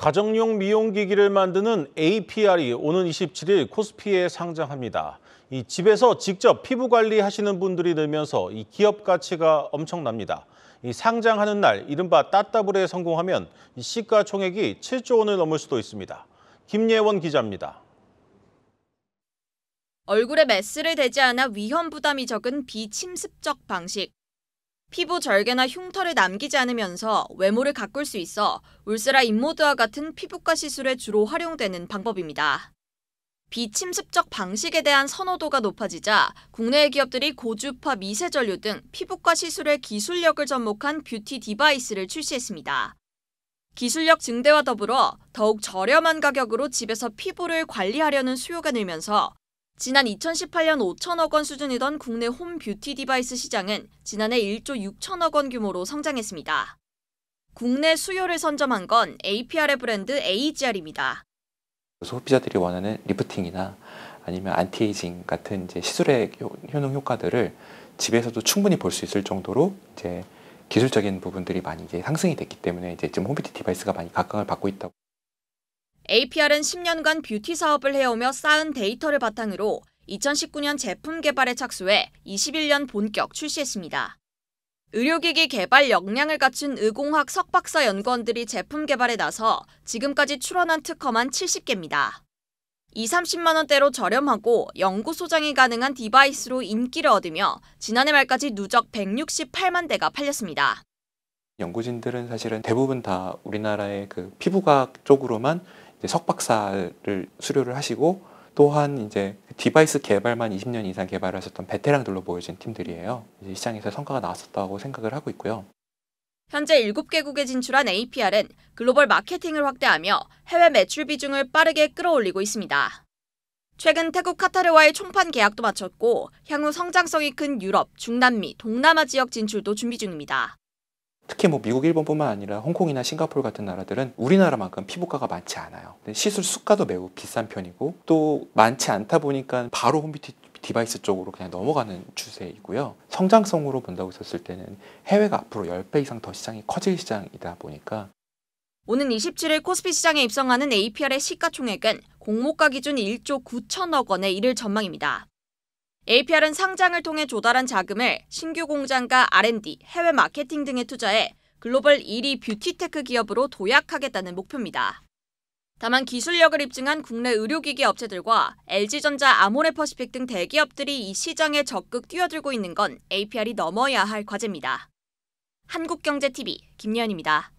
가정용 미용기기를 만드는 APR이 오는 27일 코스피에 상장합니다. 이 집에서 직접 피부 관리하시는 분들이 늘면서 이 기업 가치가 엄청납니다. 이 상장하는 날 이른바 따따블에 성공하면 이 시가 총액이 7조 원을 넘을 수도 있습니다. 김예원 기자입니다. 얼굴에 메스를 대지 않아 위험 부담이 적은 비침습적 방식. 피부 절개나 흉터를 남기지 않으면서 외모를 가꿀 수 있어 울스라 인모드와 같은 피부과 시술에 주로 활용되는 방법입니다. 비침습적 방식에 대한 선호도가 높아지자 국내의 기업들이 고주파 미세전류 등 피부과 시술의 기술력을 접목한 뷰티 디바이스를 출시했습니다. 기술력 증대와 더불어 더욱 저렴한 가격으로 집에서 피부를 관리하려는 수요가 늘면서 지난 2018년 5천억 원 수준이던 국내 홈 뷰티 디바이스 시장은 지난해 1조 6천억 원 규모로 성장했습니다. 국내 수요를 선점한 건 APR의 브랜드 AGR입니다. 소비자들이 원하는 리프팅이나 아니면 안티에이징 같은 이제 시술의 효능 효과들을 집에서도 충분히 볼 수 있을 정도로 이제 기술적인 부분들이 많이 이제 상승이 됐기 때문에 이제 지금 홈뷰티 디바이스가 많이 각광을 받고 있다고. APR은 10년간 뷰티 사업을 해오며 쌓은 데이터를 바탕으로 2019년 제품 개발에 착수해 21년 본격 출시했습니다. 의료기기 개발 역량을 갖춘 의공학 석박사 연구원들이 제품 개발에 나서 지금까지 출원한 특허만 70개입니다. 2, 30만 원대로 저렴하고 연구 소장이 가능한 디바이스로 인기를 얻으며 지난해 말까지 누적 168만 대가 팔렸습니다. 연구진들은 사실은 대부분 다 우리나라의 그 피부과 학 쪽으로만 석박사를 수료를 하시고 또한 이제 디바이스 개발만 20년 이상 개발하셨던 베테랑들로 모여진 팀들이에요. 시장에서 성과가 나왔었다고 생각을 하고 있고요. 현재 7개국에 진출한 APR은 글로벌 마케팅을 확대하며 해외 매출 비중을 빠르게 끌어올리고 있습니다. 최근 태국 카타르와의 총판 계약도 마쳤고 향후 성장성이 큰 유럽, 중남미, 동남아 지역 진출도 준비 중입니다. 특히 뭐 미국, 일본뿐만 아니라 홍콩이나 싱가폴 같은 나라들은 우리나라만큼 피부과가 많지 않아요. 시술 수가도 매우 비싼 편이고 또 많지 않다 보니까 바로 홈뷰티 디바이스 쪽으로 그냥 넘어가는 추세이고요. 성장성으로 본다고 했을 때는 해외가 앞으로 10배 이상 더 시장이 커질 시장이다 보니까 오는 27일 코스피 시장에 입성하는 APR의 시가총액은 공모가 기준 1조 9천억 원에 이를 전망입니다. APR은 상장을 통해 조달한 자금을 신규 공장과 R&D, 해외 마케팅 등에 투자해 글로벌 1위 뷰티테크 기업으로 도약하겠다는 목표입니다. 다만 기술력을 입증한 국내 의료기기 업체들과 LG전자, 아모레퍼시픽 등 대기업들이 이 시장에 적극 뛰어들고 있는 건 APR이 넘어야 할 과제입니다. 한국경제TV 김예입니다